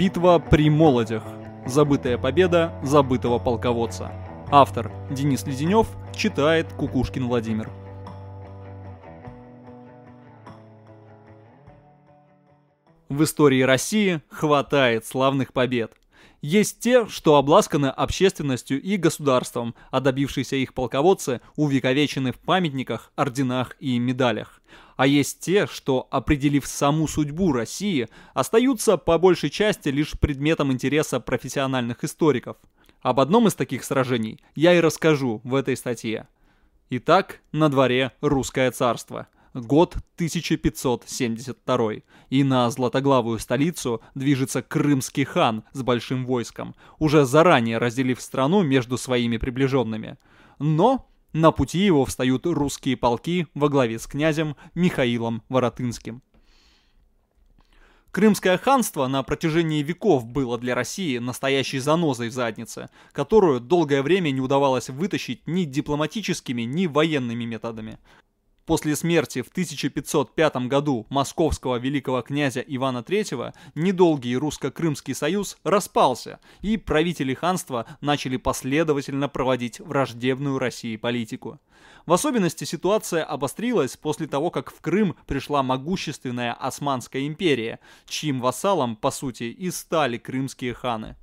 Битва при Молодях. Забытая победа забытого полководца. Автор Денис Леденев читает Кукушкин Владимир. В истории России хватает славных побед. Есть те, что обласканы общественностью и государством, а добившиеся их полководцы увековечены в памятниках, орденах и медалях. А есть те, что, определив саму судьбу России, остаются по большей части лишь предметом интереса профессиональных историков. Об одном из таких сражений я и расскажу в этой статье. Итак, на дворе русское царство – год 1572, и на златоглавую столицу движется крымский хан с большим войском, уже заранее разделив страну между своими приближенными. Но на пути его встают русские полки во главе с князем Михаилом Воротынским. Крымское ханство на протяжении веков было для России настоящей занозой в заднице, которую долгое время не удавалось вытащить ни дипломатическими, ни военными методами. После смерти в 1505 году московского великого князя Ивана III недолгий русско-крымский союз распался, и правители ханства начали последовательно проводить враждебную России политику. В особенности ситуация обострилась после того, как в Крым пришла могущественная Османская империя, чьим вассалом, по сути, и стали крымские ханы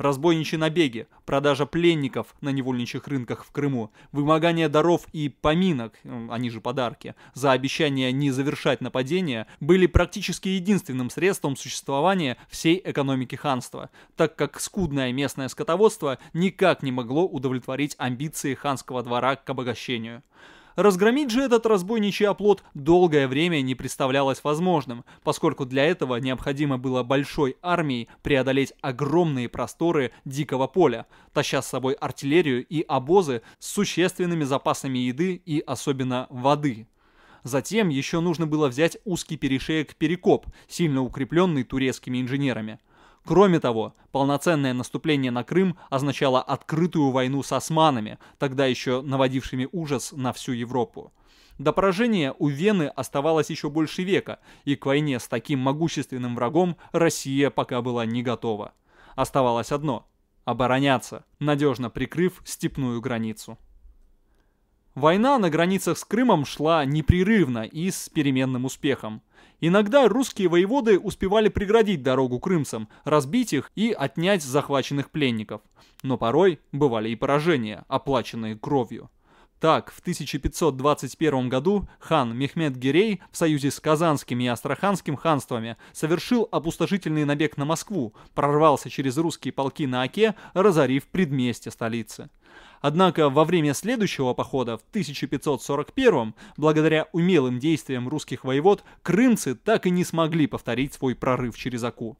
разбойничьи набеги, продажа пленников на невольничьих рынках в Крыму, вымогание даров и поминок, они же подарки, за обещание не завершать нападение, были практически единственным средством существования всей экономики ханства, так как скудное местное скотоводство никак не могло удовлетворить амбиции ханского двора к обогащению. Разгромить же этот разбойничий оплот долгое время не представлялось возможным, поскольку для этого необходимо было большой армией преодолеть огромные просторы дикого поля, таща с собой артиллерию и обозы с существенными запасами еды и особенно воды. Затем еще нужно было взять узкий перешеек Перекоп, сильно укрепленный турецкими инженерами – Кроме того, полноценное наступление на Крым означало открытую войну с османами, тогда еще наводившими ужас на всю Европу. До поражения у Вены оставалось еще больше века, и к войне с таким могущественным врагом Россия пока была не готова. Оставалось одно – обороняться, надежно прикрыв степную границу. Война на границах с Крымом шла непрерывно и с переменным успехом. Иногда русские воеводы успевали преградить дорогу крымцам, разбить их и отнять захваченных пленников. Но порой бывали и поражения, оплаченные кровью. Так, в 1521 году хан Мехмед Гирей в союзе с Казанским и Астраханским ханствами совершил опустошительный набег на Москву, прорвался через русские полки на Оке, разорив предместье столицы. Однако во время следующего похода в 1541 благодаря умелым действиям русских воевод, крымцы так и не смогли повторить свой прорыв через Аку.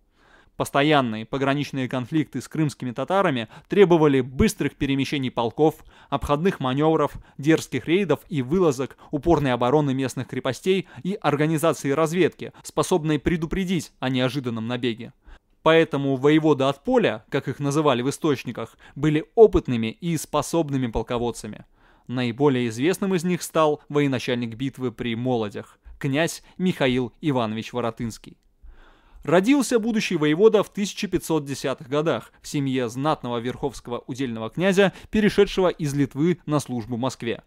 Постоянные пограничные конфликты с крымскими татарами требовали быстрых перемещений полков, обходных маневров, дерзких рейдов и вылазок, упорной обороны местных крепостей и организации разведки, способной предупредить о неожиданном набеге. Поэтому воеводы от поля, как их называли в источниках, были опытными и способными полководцами. Наиболее известным из них стал военачальник битвы при Молодях, князь Михаил Иванович Воротынский. Родился будущий воевода в 1510-х годах в семье знатного верховского удельного князя, перешедшего из Литвы на службу в Москве.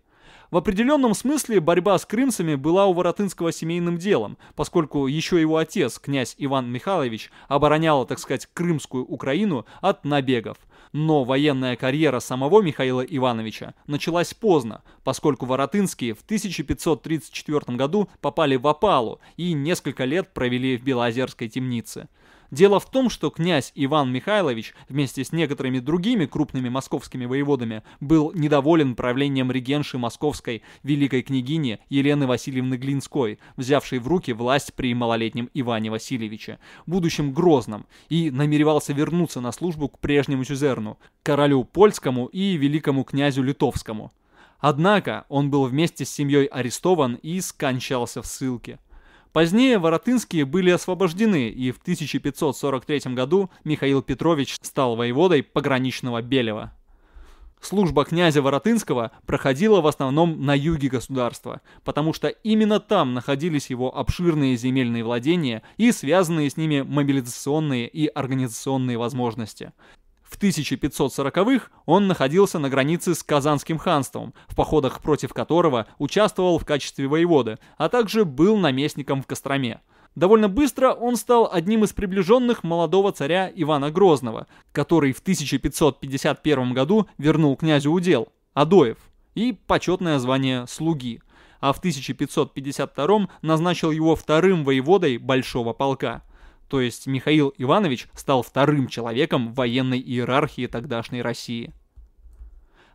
В определенном смысле борьба с крымцами была у Воротынского семейным делом, поскольку еще его отец, князь Иван Михайлович, оборонял, так сказать, крымскую Украину от набегов. Но военная карьера самого Михаила Ивановича началась поздно, поскольку Воротынские в 1534 году попали в опалу и несколько лет провели в Белозерской темнице. Дело в том, что князь Иван Михайлович вместе с некоторыми другими крупными московскими воеводами был недоволен правлением регенши московской великой княгини Елены Васильевны Глинской, взявшей в руки власть при малолетнем Иване Васильевиче, будущем Грозном, и намеревался вернуться на службу к прежнему Сюзерну, королю польскому и великому князю литовскому. Однако он был вместе с семьей арестован и скончался в ссылке. Позднее воротынские были освобождены, и в 1543 году Михаил Петрович стал воеводой пограничного Белева. Служба князя Воротынского проходила в основном на юге государства, потому что именно там находились его обширные земельные владения и связанные с ними мобилизационные и организационные возможности. В 1540-х он находился на границе с Казанским ханством, в походах против которого участвовал в качестве воевода, а также был наместником в Костроме. Довольно быстро он стал одним из приближенных молодого царя Ивана Грозного, который в 1551 году вернул князю удел, Адоев, и почетное звание «слуги», а в 1552 назначил его вторым воеводой Большого полка то есть Михаил Иванович стал вторым человеком в военной иерархии тогдашней России.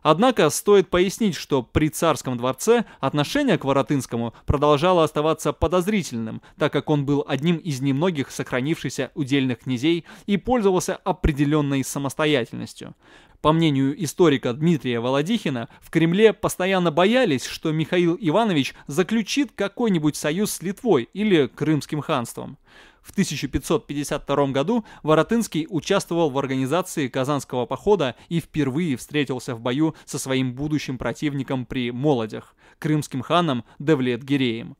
Однако стоит пояснить, что при царском дворце отношение к Воротынскому продолжало оставаться подозрительным, так как он был одним из немногих сохранившихся удельных князей и пользовался определенной самостоятельностью. По мнению историка Дмитрия Володихина, в Кремле постоянно боялись, что Михаил Иванович заключит какой-нибудь союз с Литвой или Крымским ханством. В 1552 году Воротынский участвовал в организации Казанского похода и впервые встретился в бою со своим будущим противником при Молодях, крымским ханом Девлет-Гиреем.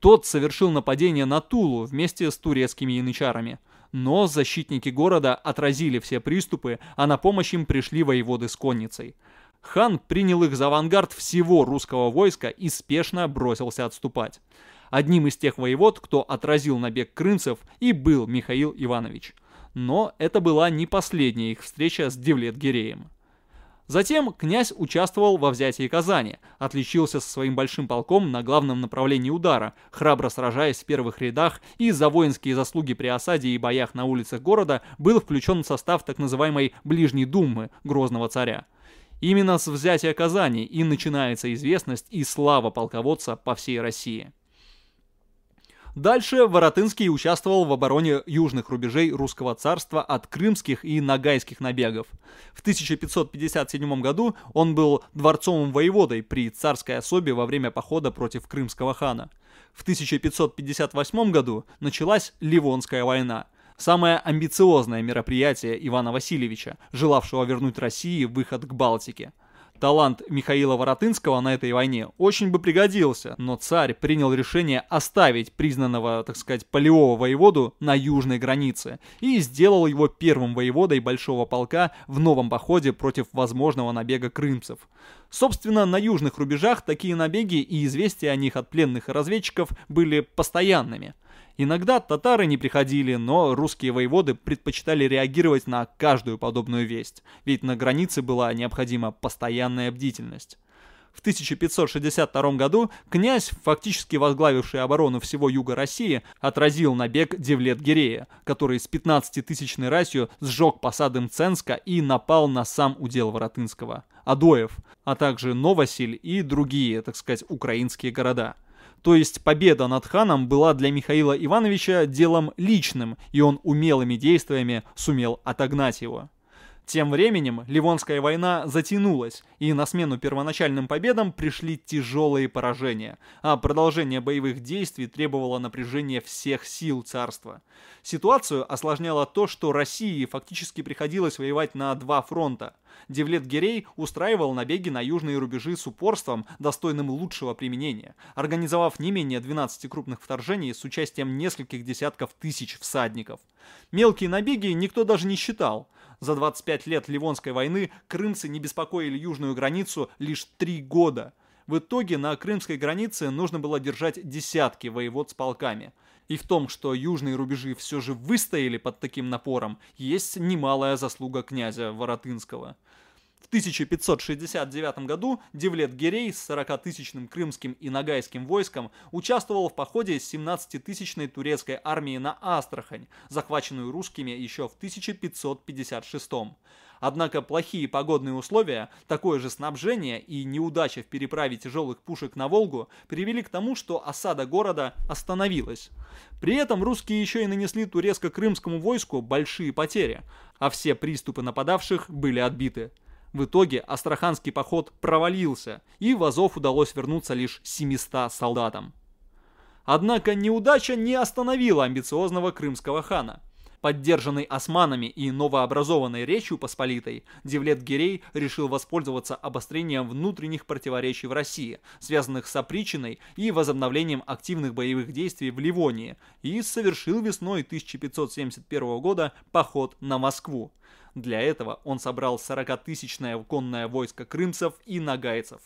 Тот совершил нападение на Тулу вместе с турецкими янычарами. Но защитники города отразили все приступы, а на помощь им пришли воеводы с конницей. Хан принял их за авангард всего русского войска и спешно бросился отступать. Одним из тех воевод, кто отразил набег крымцев и был Михаил Иванович. Но это была не последняя их встреча с Девлет-Гиреем. Затем князь участвовал во взятии Казани, отличился со своим большим полком на главном направлении удара, храбро сражаясь в первых рядах и за воинские заслуги при осаде и боях на улицах города был включен в состав так называемой «ближней думы» Грозного царя. Именно с взятия Казани и начинается известность и слава полководца по всей России. Дальше Воротынский участвовал в обороне южных рубежей русского царства от крымских и нагайских набегов. В 1557 году он был дворцовым воеводой при царской особе во время похода против крымского хана. В 1558 году началась Ливонская война – самое амбициозное мероприятие Ивана Васильевича, желавшего вернуть России выход к Балтике. Талант Михаила Воротынского на этой войне очень бы пригодился, но царь принял решение оставить признанного, так сказать, полевого воеводу на южной границе и сделал его первым воеводой Большого полка в новом походе против возможного набега крымцев. Собственно, на южных рубежах такие набеги и известия о них от пленных разведчиков были постоянными – Иногда татары не приходили, но русские воеводы предпочитали реагировать на каждую подобную весть, ведь на границе была необходима постоянная бдительность. В 1562 году князь, фактически возглавивший оборону всего юга России, отразил набег Девлет-Гирея, который с 15-тысячной расью сжег посадом Ценска и напал на сам удел Воротынского, Адоев, а также Новосиль и другие, так сказать, украинские города – то есть победа над ханом была для Михаила Ивановича делом личным, и он умелыми действиями сумел отогнать его. Тем временем Ливонская война затянулась, и на смену первоначальным победам пришли тяжелые поражения, а продолжение боевых действий требовало напряжения всех сил царства. Ситуацию осложняло то, что России фактически приходилось воевать на два фронта. Девлет Герей устраивал набеги на южные рубежи с упорством, достойным лучшего применения, организовав не менее 12 крупных вторжений с участием нескольких десятков тысяч всадников. Мелкие набеги никто даже не считал – за 25 лет Ливонской войны крымцы не беспокоили южную границу лишь три года. В итоге на крымской границе нужно было держать десятки воевод с полками. И в том, что южные рубежи все же выстояли под таким напором, есть немалая заслуга князя Воротынского. В 1569 году Девлет Герей с 40-тысячным крымским и ногайским войском участвовал в походе с 17-тысячной турецкой армии на Астрахань, захваченную русскими еще в 1556 Однако плохие погодные условия, такое же снабжение и неудача в переправе тяжелых пушек на Волгу привели к тому, что осада города остановилась. При этом русские еще и нанесли турецко-крымскому войску большие потери, а все приступы нападавших были отбиты. В итоге астраханский поход провалился, и в Азов удалось вернуться лишь 700 солдатам. Однако неудача не остановила амбициозного крымского хана. Поддержанный османами и новообразованной Речью Посполитой, Девлет-Гирей решил воспользоваться обострением внутренних противоречий в России, связанных с опричиной и возобновлением активных боевых действий в Ливонии, и совершил весной 1571 года поход на Москву. Для этого он собрал 40-тысячное конное войско крымцев и нагайцев.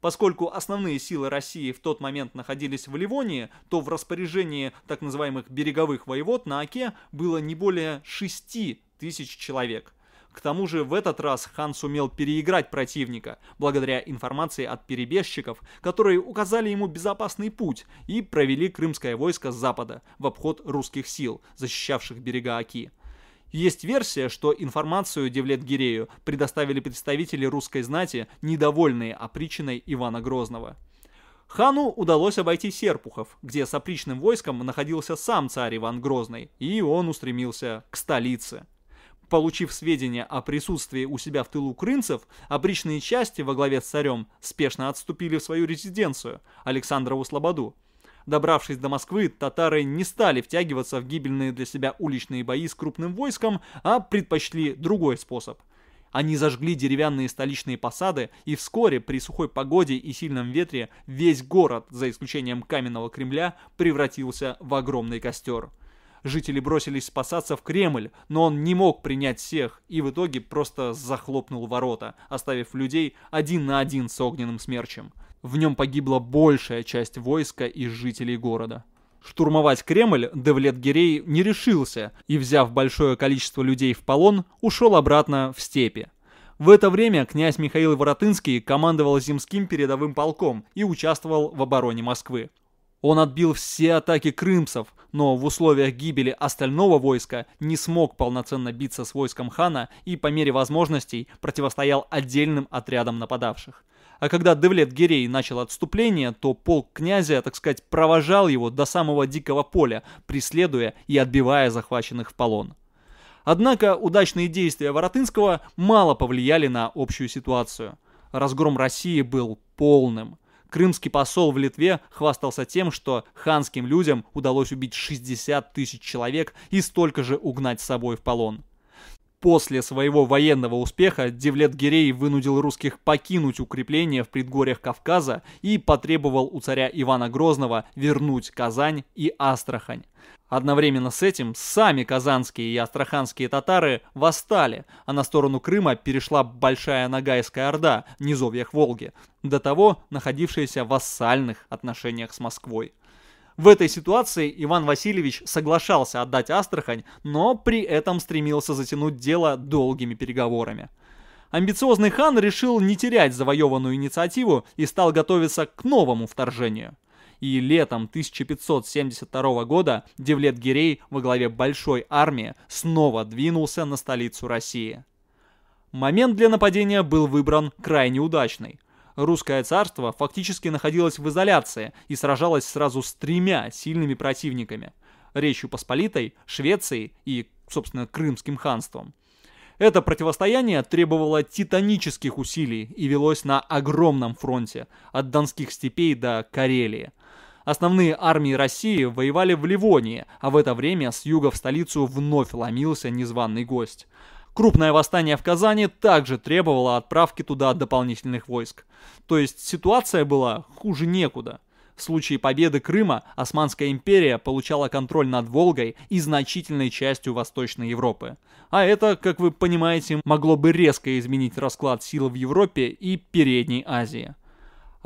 Поскольку основные силы России в тот момент находились в Ливонии, то в распоряжении так называемых береговых воевод на Оке было не более 6 тысяч человек. К тому же в этот раз хан сумел переиграть противника, благодаря информации от перебежчиков, которые указали ему безопасный путь и провели крымское войско с запада в обход русских сил, защищавших берега Оки. Есть версия, что информацию Девлет-Гирею предоставили представители русской знати, недовольные опричиной Ивана Грозного. Хану удалось обойти Серпухов, где с опричным войском находился сам царь Иван Грозный, и он устремился к столице. Получив сведения о присутствии у себя в тылу крынцев, опричные части во главе с царем спешно отступили в свою резиденцию, Александрову Слободу, Добравшись до Москвы, татары не стали втягиваться в гибельные для себя уличные бои с крупным войском, а предпочли другой способ – они зажгли деревянные столичные посады, и вскоре при сухой погоде и сильном ветре весь город, за исключением каменного Кремля, превратился в огромный костер. Жители бросились спасаться в Кремль, но он не мог принять всех и в итоге просто захлопнул ворота, оставив людей один на один с огненным смерчем. В нем погибла большая часть войска и жителей города. Штурмовать Кремль Девлет Гирей не решился и, взяв большое количество людей в полон, ушел обратно в степи. В это время князь Михаил Воротынский командовал Земским передовым полком и участвовал в обороне Москвы. Он отбил все атаки крымцев, но в условиях гибели остального войска не смог полноценно биться с войском хана и по мере возможностей противостоял отдельным отрядам нападавших – а когда Девлет-Гирей начал отступление, то полк князя, так сказать, провожал его до самого дикого поля, преследуя и отбивая захваченных в полон. Однако удачные действия Воротынского мало повлияли на общую ситуацию. Разгром России был полным. Крымский посол в Литве хвастался тем, что ханским людям удалось убить 60 тысяч человек и столько же угнать с собой в полон. После своего военного успеха Девлет-Гирей вынудил русских покинуть укрепления в предгорьях Кавказа и потребовал у царя Ивана Грозного вернуть Казань и Астрахань. Одновременно с этим сами казанские и астраханские татары восстали, а на сторону Крыма перешла Большая Ногайская Орда низовьях Волги, до того находившаяся в вассальных отношениях с Москвой. В этой ситуации Иван Васильевич соглашался отдать Астрахань, но при этом стремился затянуть дело долгими переговорами. Амбициозный хан решил не терять завоеванную инициативу и стал готовиться к новому вторжению и летом 1572 года Девлет Гирей во главе большой армии снова двинулся на столицу России. Момент для нападения был выбран крайне удачный русское царство фактически находилось в изоляции и сражалось сразу с тремя сильными противниками – Речью Посполитой, Швецией и, собственно, Крымским ханством. Это противостояние требовало титанических усилий и велось на огромном фронте – от Донских степей до Карелии. Основные армии России воевали в Ливонии, а в это время с юга в столицу вновь ломился незваный гость – Крупное восстание в Казани также требовало отправки туда дополнительных войск. То есть ситуация была хуже некуда. В случае победы Крыма Османская империя получала контроль над Волгой и значительной частью Восточной Европы. А это, как вы понимаете, могло бы резко изменить расклад сил в Европе и Передней Азии.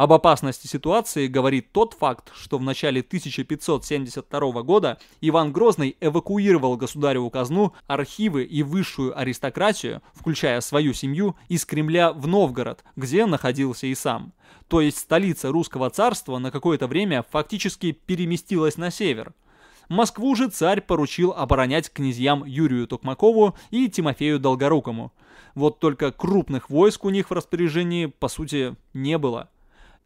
Об опасности ситуации говорит тот факт, что в начале 1572 года Иван Грозный эвакуировал государеву казну, архивы и высшую аристократию, включая свою семью, из Кремля в Новгород, где находился и сам. То есть столица русского царства на какое-то время фактически переместилась на север. Москву же царь поручил оборонять князьям Юрию Токмакову и Тимофею Долгорукому. Вот только крупных войск у них в распоряжении, по сути, не было –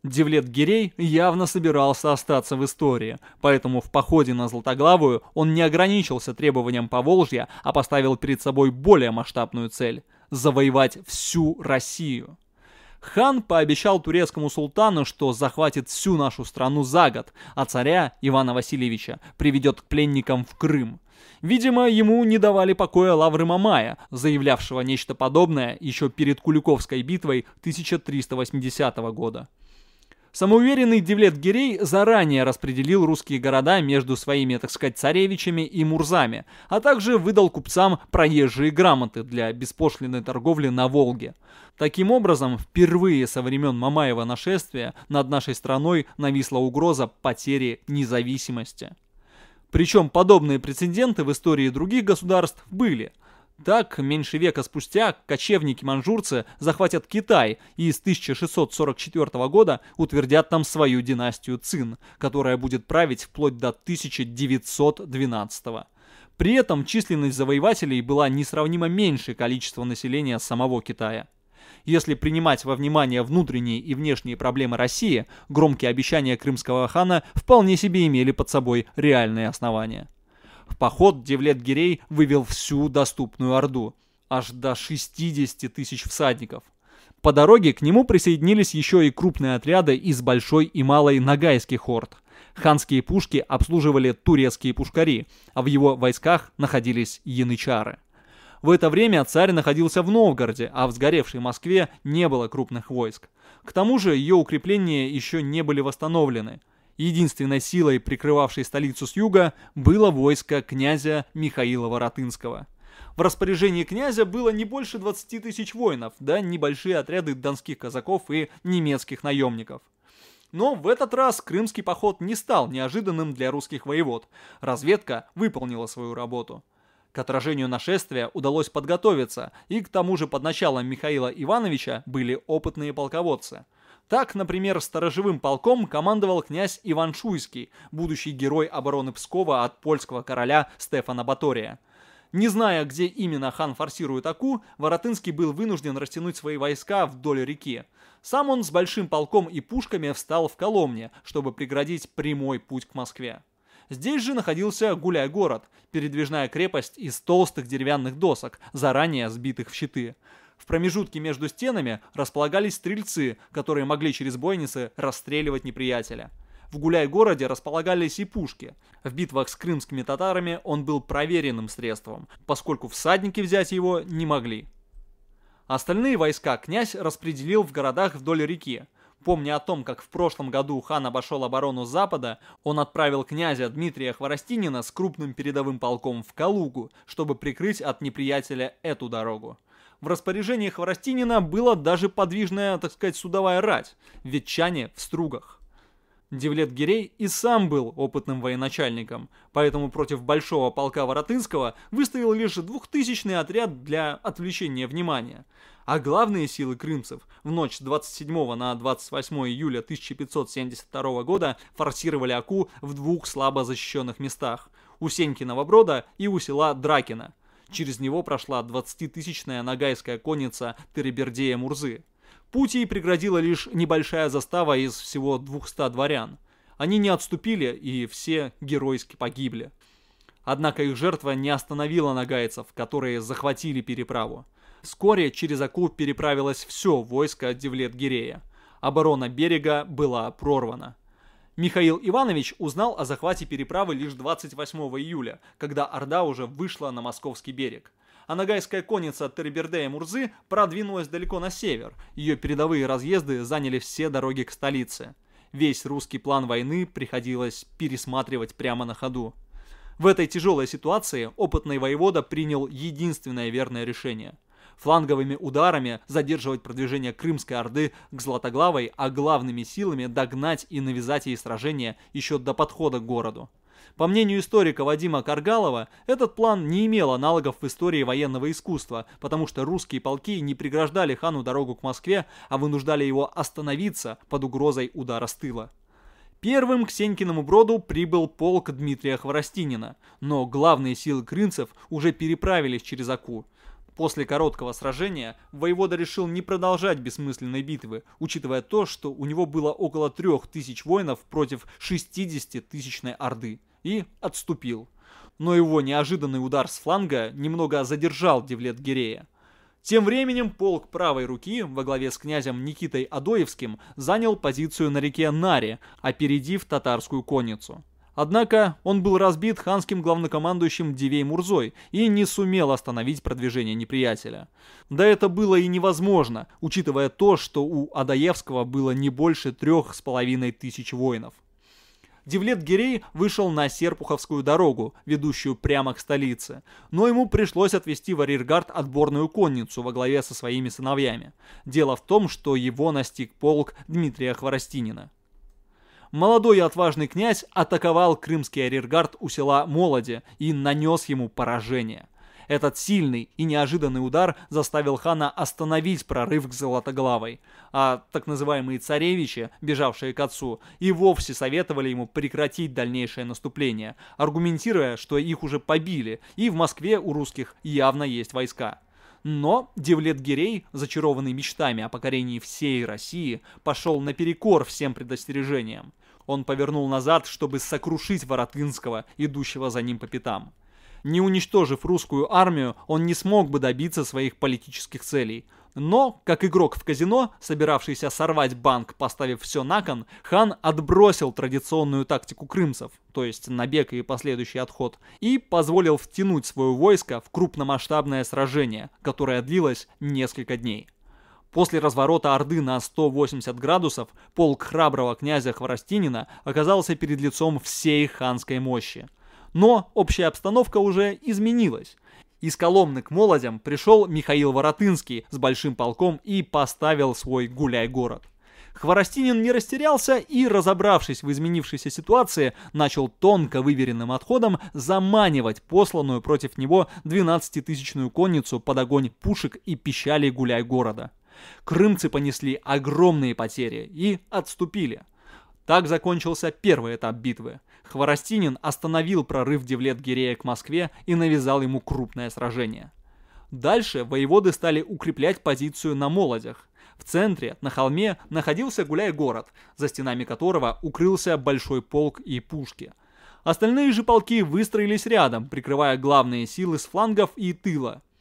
Девлет Гирей явно собирался остаться в истории, поэтому в походе на Златоглавую он не ограничился требованием Поволжья, а поставил перед собой более масштабную цель – завоевать всю Россию. Хан пообещал турецкому султану, что захватит всю нашу страну за год, а царя Ивана Васильевича приведет к пленникам в Крым. Видимо, ему не давали покоя лавры Мамая, заявлявшего нечто подобное еще перед Куликовской битвой 1380 года. Самоуверенный Девлет Гирей заранее распределил русские города между своими, так сказать, царевичами и мурзами, а также выдал купцам проезжие грамоты для беспошлиной торговли на Волге. Таким образом, впервые со времен Мамаева нашествия над нашей страной нависла угроза потери независимости. Причем подобные прецеденты в истории других государств были – так, меньше века спустя, кочевники-манжурцы захватят Китай и с 1644 года утвердят там свою династию Цин, которая будет править вплоть до 1912 года. При этом численность завоевателей была несравнимо меньше количества населения самого Китая. Если принимать во внимание внутренние и внешние проблемы России, громкие обещания крымского хана вполне себе имели под собой реальные основания. В поход Девлет-Гирей вывел всю доступную Орду, аж до 60 тысяч всадников. По дороге к нему присоединились еще и крупные отряды из Большой и Малой Ногайских орд. Ханские пушки обслуживали турецкие пушкари, а в его войсках находились янычары. В это время царь находился в Новгороде, а в сгоревшей Москве не было крупных войск. К тому же ее укрепления еще не были восстановлены – Единственной силой, прикрывавшей столицу с юга, было войско князя Михаила Воротынского. В распоряжении князя было не больше 20 тысяч воинов, да небольшие отряды донских казаков и немецких наемников. Но в этот раз крымский поход не стал неожиданным для русских воевод. Разведка выполнила свою работу. К отражению нашествия удалось подготовиться, и к тому же под началом Михаила Ивановича были опытные полководцы – так, например, сторожевым полком командовал князь Иван Шуйский, будущий герой обороны Пскова от польского короля Стефана Батория. Не зная, где именно хан форсирует Аку, Воротынский был вынужден растянуть свои войска вдоль реки. Сам он с большим полком и пушками встал в Коломне, чтобы преградить прямой путь к Москве. Здесь же находился Гуляй-город, передвижная крепость из толстых деревянных досок, заранее сбитых в щиты. В промежутке между стенами располагались стрельцы, которые могли через бойницы расстреливать неприятеля. В Гуляй-городе располагались и пушки. В битвах с крымскими татарами он был проверенным средством, поскольку всадники взять его не могли. Остальные войска князь распределил в городах вдоль реки. Помня о том, как в прошлом году хан обошел оборону Запада, он отправил князя Дмитрия Хворостинина с крупным передовым полком в Калугу, чтобы прикрыть от неприятеля эту дорогу. В распоряжении Хворостинина была даже подвижная, так сказать, судовая рать, ветчане в стругах. Девлет Гирей и сам был опытным военачальником, поэтому против большого полка Воротынского выставил лишь двухтысячный отряд для отвлечения внимания. А главные силы крымцев в ночь с 27 на 28 июля 1572 года форсировали Аку в двух слабо защищенных местах – у Сенькиного Брода и у села Дракина – Через него прошла 20-тысячная нагайская конница Теребердея Мурзы. Путь ей преградила лишь небольшая застава из всего 200 дворян. Они не отступили и все геройски погибли. Однако их жертва не остановила нагайцев, которые захватили переправу. Вскоре через Аку переправилось все войско Девлет-Гирея. Оборона берега была прорвана. Михаил Иванович узнал о захвате переправы лишь 28 июля, когда Орда уже вышла на московский берег. А нагайская конница Терберде Мурзы продвинулась далеко на север, ее передовые разъезды заняли все дороги к столице. Весь русский план войны приходилось пересматривать прямо на ходу. В этой тяжелой ситуации опытный воевода принял единственное верное решение – фланговыми ударами задерживать продвижение Крымской Орды к Златоглавой, а главными силами догнать и навязать ей сражение еще до подхода к городу. По мнению историка Вадима Каргалова, этот план не имел аналогов в истории военного искусства, потому что русские полки не преграждали хану дорогу к Москве, а вынуждали его остановиться под угрозой удара с тыла. Первым к Сенькиному броду прибыл полк Дмитрия Хворостинина, но главные силы крынцев уже переправились через Аку. После короткого сражения воевода решил не продолжать бессмысленной битвы, учитывая то, что у него было около трех тысяч воинов против 60-тысячной орды, и отступил. Но его неожиданный удар с фланга немного задержал Девлет Гирея. Тем временем полк правой руки во главе с князем Никитой Адоевским занял позицию на реке Наре, опередив татарскую конницу. Однако он был разбит ханским главнокомандующим Дивей Мурзой и не сумел остановить продвижение неприятеля. Да это было и невозможно, учитывая то, что у Адаевского было не больше трех с половиной тысяч воинов. Девлет Гирей вышел на Серпуховскую дорогу, ведущую прямо к столице, но ему пришлось отвести в арьергард отборную конницу во главе со своими сыновьями. Дело в том, что его настиг полк Дмитрия Хворостинина молодой и отважный князь атаковал крымский арьергард у села Молоде и нанес ему поражение. Этот сильный и неожиданный удар заставил хана остановить прорыв к Золотоглавой, а так называемые царевичи, бежавшие к отцу, и вовсе советовали ему прекратить дальнейшее наступление, аргументируя, что их уже побили, и в Москве у русских явно есть войска. Но Девлет Гирей, зачарованный мечтами о покорении всей России, пошел наперекор всем предостережениям. Он повернул назад, чтобы сокрушить Воротынского, идущего за ним по пятам. Не уничтожив русскую армию, он не смог бы добиться своих политических целей. Но, как игрок в казино, собиравшийся сорвать банк, поставив все на кон, хан отбросил традиционную тактику крымцев, то есть набег и последующий отход, и позволил втянуть свое войско в крупномасштабное сражение, которое длилось несколько дней. После разворота Орды на 180 градусов полк храброго князя Хворостинина оказался перед лицом всей ханской мощи. Но общая обстановка уже изменилась. Из Коломны к Молодям пришел Михаил Воротынский с большим полком и поставил свой гуляй-город. Хворостинин не растерялся и, разобравшись в изменившейся ситуации, начал тонко выверенным отходом заманивать посланную против него 12-тысячную конницу под огонь пушек и пищали гуляй города. Крымцы понесли огромные потери и отступили. Так закончился первый этап битвы. Хворостинин остановил прорыв Девлет-Гирея к Москве и навязал ему крупное сражение. Дальше воеводы стали укреплять позицию на молодях. В центре, на холме, находился гуляй-город, за стенами которого укрылся большой полк и пушки. Остальные же полки выстроились рядом, прикрывая главные силы с флангов и тыла –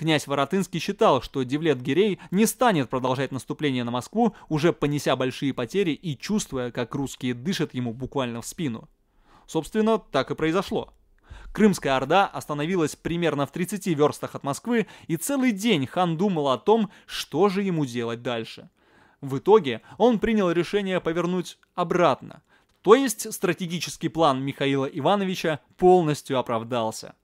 Князь Воротынский считал, что Девлет Гирей не станет продолжать наступление на Москву, уже понеся большие потери и чувствуя, как русские дышат ему буквально в спину. Собственно, так и произошло. Крымская Орда остановилась примерно в 30 верстах от Москвы, и целый день хан думал о том, что же ему делать дальше. В итоге он принял решение повернуть обратно. То есть стратегический план Михаила Ивановича полностью оправдался.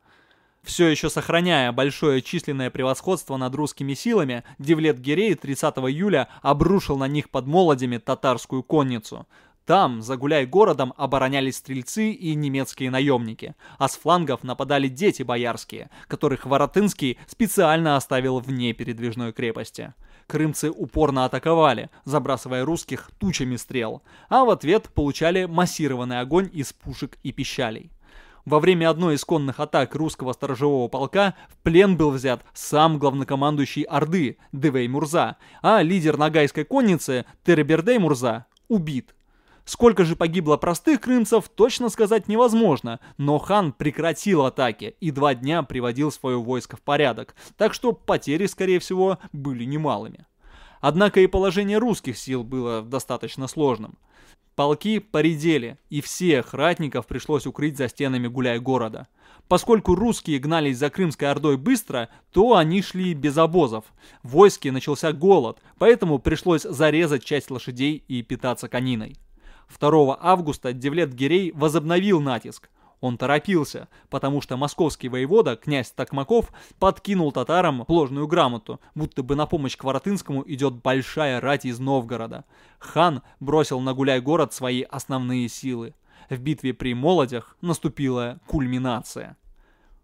Все еще сохраняя большое численное превосходство над русскими силами, Девлет Гирей 30 июля обрушил на них под молодями татарскую конницу. Там, за городом оборонялись стрельцы и немецкие наемники, а с флангов нападали дети боярские, которых Воротынский специально оставил вне передвижной крепости. Крымцы упорно атаковали, забрасывая русских тучами стрел, а в ответ получали массированный огонь из пушек и пищалей. Во время одной из конных атак русского сторожевого полка в плен был взят сам главнокомандующий Орды Девей Мурза, а лидер нагайской конницы Теребердей Мурза убит. Сколько же погибло простых крымцев, точно сказать невозможно, но хан прекратил атаки и два дня приводил свое войско в порядок, так что потери, скорее всего, были немалыми. Однако и положение русских сил было достаточно сложным. Полки поредели, и всех ратников пришлось укрыть за стенами гуляй-города. Поскольку русские гнались за Крымской Ордой быстро, то они шли без обозов. В войске начался голод, поэтому пришлось зарезать часть лошадей и питаться кониной. 2 августа Девлет Гирей возобновил натиск, он торопился, потому что московский воевода, князь Токмаков, подкинул татарам ложную грамоту, будто бы на помощь Квартынскому идет большая рать из Новгорода. Хан бросил на гуляй-город свои основные силы. В битве при Молодях наступила кульминация.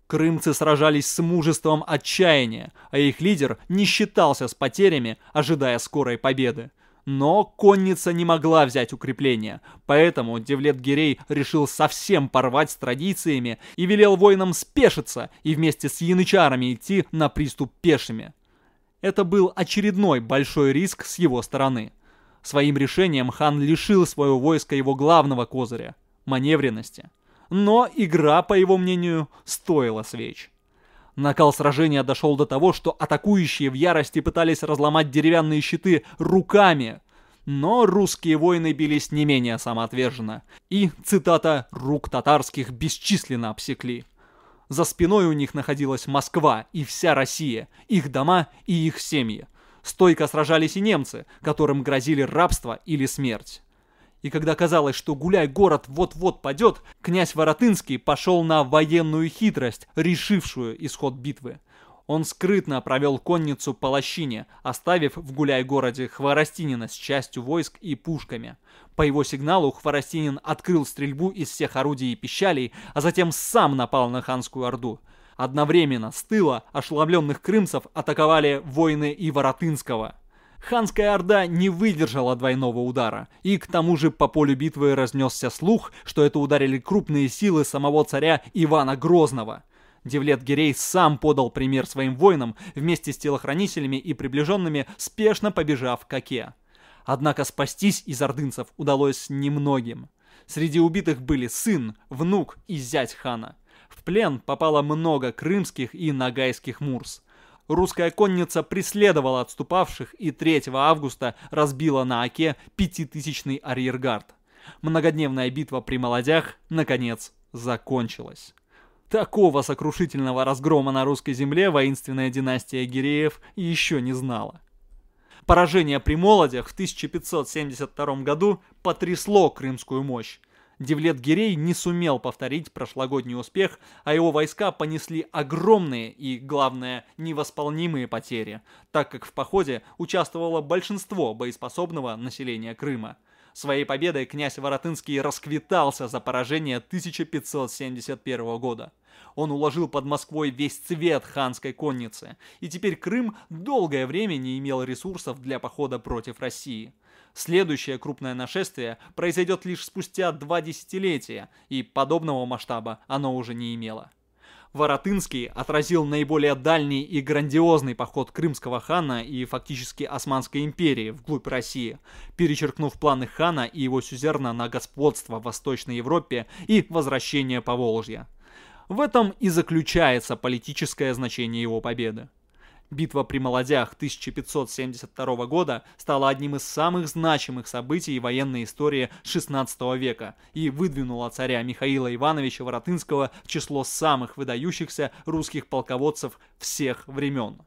Крымцы сражались с мужеством отчаяния, а их лидер не считался с потерями, ожидая скорой победы. Но конница не могла взять укрепление, поэтому Девлет Гирей решил совсем порвать с традициями и велел воинам спешиться и вместе с янычарами идти на приступ пешими. Это был очередной большой риск с его стороны. Своим решением хан лишил своего войска его главного козыря – маневренности. Но игра, по его мнению, стоила свеч. Накал сражения дошел до того, что атакующие в ярости пытались разломать деревянные щиты руками. Но русские воины бились не менее самоотверженно. И, цитата, «рук татарских бесчисленно обсекли». За спиной у них находилась Москва и вся Россия, их дома и их семьи. Стойко сражались и немцы, которым грозили рабство или смерть. И когда казалось, что гуляй-город вот-вот падет, князь Воротынский пошел на военную хитрость, решившую исход битвы. Он скрытно провел конницу по лощине, оставив в гуляй-городе Хворостинина с частью войск и пушками. По его сигналу Хворостинин открыл стрельбу из всех орудий и пищалей, а затем сам напал на ханскую орду. Одновременно с тыла ошеломленных крымцев атаковали воины и Воротынского – Ханская Орда не выдержала двойного удара, и к тому же по полю битвы разнесся слух, что это ударили крупные силы самого царя Ивана Грозного. Девлет Гирей сам подал пример своим воинам вместе с телохранителями и приближенными, спешно побежав к Оке. Однако спастись из ордынцев удалось немногим. Среди убитых были сын, внук и зять хана. В плен попало много крымских и нагайских мурс русская конница преследовала отступавших и 3 августа разбила на Оке пятитысячный арьергард. Многодневная битва при Молодях, наконец, закончилась. Такого сокрушительного разгрома на русской земле воинственная династия Гиреев еще не знала. Поражение при Молодях в 1572 году потрясло крымскую мощь, Девлет-Гирей не сумел повторить прошлогодний успех, а его войска понесли огромные и, главное, невосполнимые потери, так как в походе участвовало большинство боеспособного населения Крыма. Своей победой князь Воротынский расквитался за поражение 1571 года. Он уложил под Москвой весь цвет ханской конницы, и теперь Крым долгое время не имел ресурсов для похода против России. Следующее крупное нашествие произойдет лишь спустя два десятилетия, и подобного масштаба оно уже не имело. Воротынский отразил наиболее дальний и грандиозный поход крымского хана и фактически Османской империи вглубь России, перечеркнув планы хана и его сюзерна на господство в Восточной Европе и возвращение Поволжья. В этом и заключается политическое значение его победы. Битва при Молодях 1572 года стала одним из самых значимых событий военной истории XVI века и выдвинула царя Михаила Ивановича Воротынского в число самых выдающихся русских полководцев всех времен.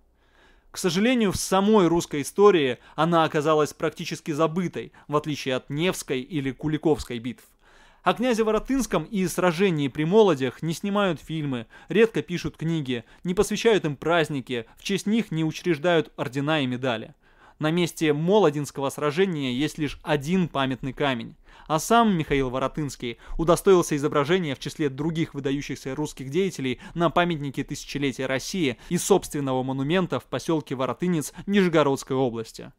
К сожалению, в самой русской истории она оказалась практически забытой, в отличие от Невской или Куликовской битв. О князе Воротынском и сражении при молодях не снимают фильмы, редко пишут книги, не посвящают им праздники, в честь них не учреждают ордена и медали. На месте Молодинского сражения есть лишь один памятный камень. А сам Михаил Воротынский удостоился изображения в числе других выдающихся русских деятелей на памятнике тысячелетия России и собственного монумента в поселке Воротынец Нижегородской области.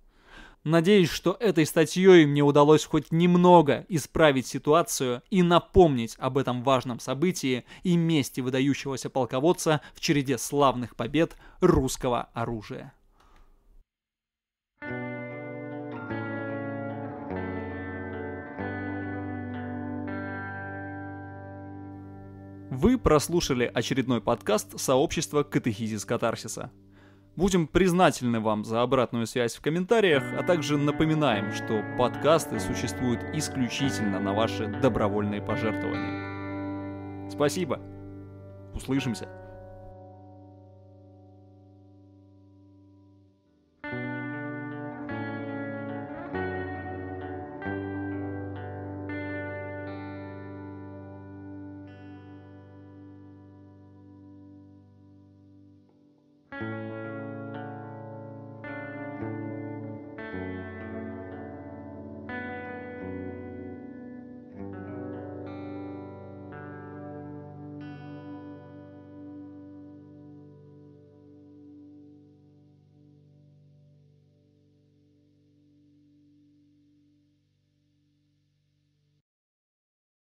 Надеюсь, что этой статьей мне удалось хоть немного исправить ситуацию и напомнить об этом важном событии и месте выдающегося полководца в череде славных побед русского оружия. Вы прослушали очередной подкаст сообщества «Катехизис Катарсиса». Будем признательны вам за обратную связь в комментариях, а также напоминаем, что подкасты существуют исключительно на ваши добровольные пожертвования. Спасибо. Услышимся.